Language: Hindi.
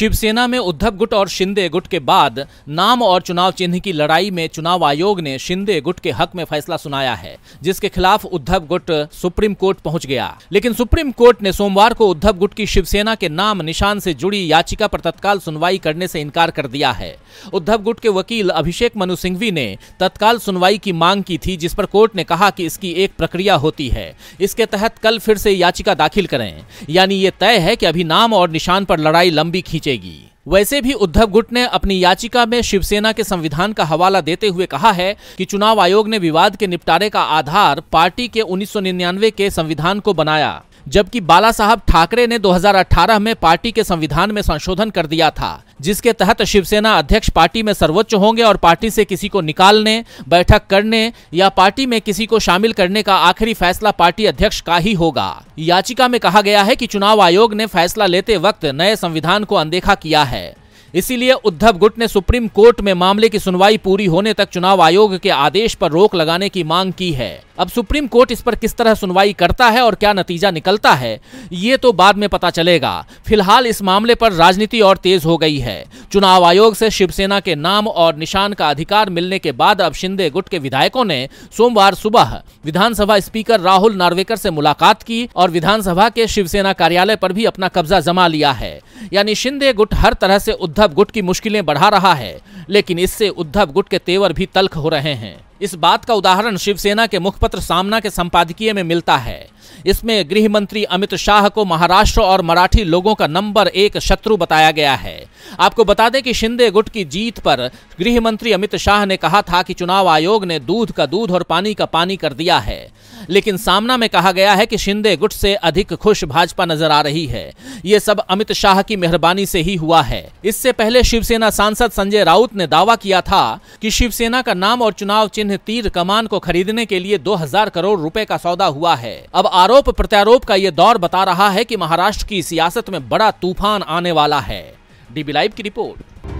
शिवसेना में उद्धव गुट और शिंदे गुट के बाद नाम और चुनाव चिन्ह की लड़ाई में चुनाव आयोग ने शिंदे गुट के हक में फैसला सुनाया है जिसके खिलाफ उद्धव गुट सुप्रीम कोर्ट पहुंच गया लेकिन सुप्रीम कोर्ट ने सोमवार को उद्धव गुट की शिवसेना के नाम निशान से जुड़ी याचिका पर तत्काल सुनवाई करने से इनकार कर दिया है उद्धव गुट के वकील अभिषेक मनु सिंघवी ने तत्काल सुनवाई की मांग की थी जिस पर कोर्ट ने कहा कि इसकी एक प्रक्रिया होती है इसके तहत कल फिर से याचिका दाखिल करें यानी ये तय है कि अभी नाम और निशान पर लड़ाई लंबी खींचे पहुंचेगी वैसे भी उद्धव गुट ने अपनी याचिका में शिवसेना के संविधान का हवाला देते हुए कहा है कि चुनाव आयोग ने विवाद के निपटारे का आधार पार्टी के 1999 के संविधान को बनाया जबकि बाला साहब ठाकरे ने 2018 में पार्टी के संविधान में संशोधन कर दिया था जिसके तहत शिवसेना अध्यक्ष पार्टी में सर्वोच्च होंगे और पार्टी से किसी को निकालने बैठक करने या पार्टी में किसी को शामिल करने का आखिरी फैसला पार्टी अध्यक्ष का ही होगा याचिका में कहा गया है कि चुनाव आयोग ने फैसला लेते वक्त नए संविधान को अनदेखा किया है इसीलिए उद्धव गुट ने सुप्रीम कोर्ट में मामले की सुनवाई पूरी होने तक चुनाव आयोग के आदेश पर रोक लगाने की मांग की है अब सुप्रीम कोर्ट इस पर किस तरह सुनवाई करता है और क्या नतीजा निकलता है ये तो बाद में पता चलेगा फिलहाल इस मामले पर राजनीति और तेज हो गई है चुनाव आयोग से शिवसेना के नाम और निशान का अधिकार मिलने के बाद अब शिंदे गुट के विधायकों ने सोमवार सुबह विधानसभा स्पीकर राहुल नार्वेकर से मुलाकात की और विधानसभा के शिवसेना कार्यालय पर भी अपना कब्जा जमा लिया है यानी शिंदे गुट हर तरह से उद्धव गुट की मुश्किलें बढ़ा रहा है लेकिन इससे उद्धव गुट के तेवर भी तल्ख हो रहे हैं इस बात का उदाहरण शिवसेना के मुखपत्र सामना के संपादकीय में मिलता है इसमें गृह मंत्री अमित शाह को महाराष्ट्र और मराठी लोगों का नंबर एक शत्रु बताया गया है आपको बता दें कि शिंदे गुट की जीत पर गृह मंत्री अमित शाह ने कहा था कि चुनाव आयोग ने दूध का दूध और पानी का पानी कर दिया है लेकिन सामना में कहा गया है कि शिंदे गुट से अधिक खुश भाजपा नजर आ रही है ये सब अमित शाह की मेहरबानी से ही हुआ है इससे पहले शिवसेना सांसद संजय राउत ने दावा किया था कि शिवसेना का नाम और चुनाव चिन्ह चिन्ह तीर कमान को खरीदने के लिए 2000 करोड़ रुपए का सौदा हुआ है अब आरोप प्रत्यारोप का ये दौर बता रहा है कि महाराष्ट्र की सियासत में बड़ा तूफान आने वाला है डीबी लाइव की रिपोर्ट